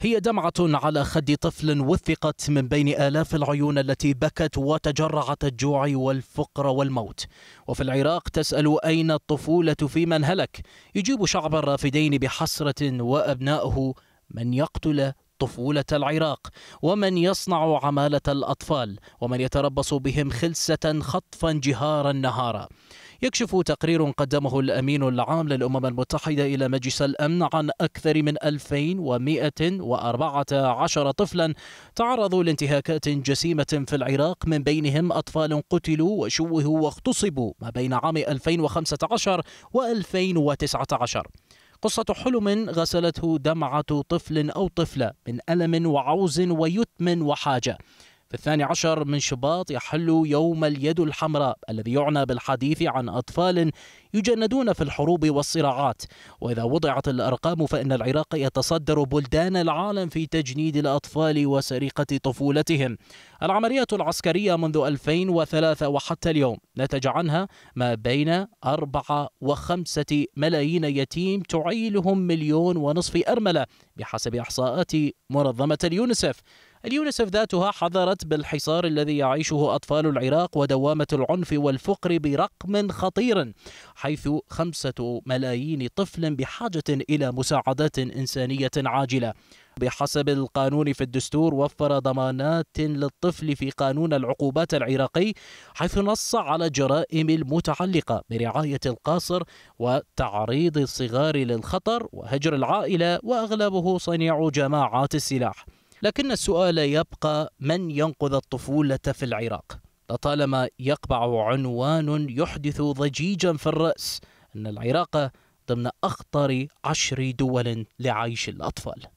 هي دمعة على خد طفل وثقت من بين آلاف العيون التي بكت وتجرعت الجوع والفقر والموت وفي العراق تسأل أين الطفولة في من هلك يجيب شعب الرافدين بحسرة وأبنائه من يقتل طفولة العراق ومن يصنع عمالة الأطفال ومن يتربص بهم خلسة خطفا جهارا نهارا يكشف تقرير قدمه الأمين العام للأمم المتحدة إلى مجلس الأمن عن أكثر من 2114 طفلا تعرضوا لانتهاكات جسيمة في العراق من بينهم أطفال قتلوا وشوهوا واغتصبوا ما بين عام 2015 و 2019 قصة حلم غسلته دمعة طفل أو طفلة من ألم وعوز ويتم وحاجة في الثاني عشر من شباط يحل يوم اليد الحمراء الذي يعنى بالحديث عن أطفال يجندون في الحروب والصراعات وإذا وضعت الأرقام فإن العراق يتصدر بلدان العالم في تجنيد الأطفال وسرقة طفولتهم العملية العسكرية منذ 2003 وحتى اليوم نتج عنها ما بين أربعة وخمسة ملايين يتيم تعيلهم مليون ونصف أرملة بحسب إحصاءات منظمة اليونسف اليونسف ذاتها حذرت بالحصار الذي يعيشه أطفال العراق ودوامة العنف والفقر برقم خطير حيث خمسة ملايين طفل بحاجة إلى مساعدات إنسانية عاجلة بحسب القانون في الدستور وفر ضمانات للطفل في قانون العقوبات العراقي حيث نص على الجرائم المتعلقة برعاية القاصر وتعريض الصغار للخطر وهجر العائلة وأغلبه صنيع جماعات السلاح لكن السؤال يبقى من ينقذ الطفولة في العراق؟ لطالما يقبع عنوان يحدث ضجيجا في الرأس أن العراق ضمن أخطر عشر دول لعيش الأطفال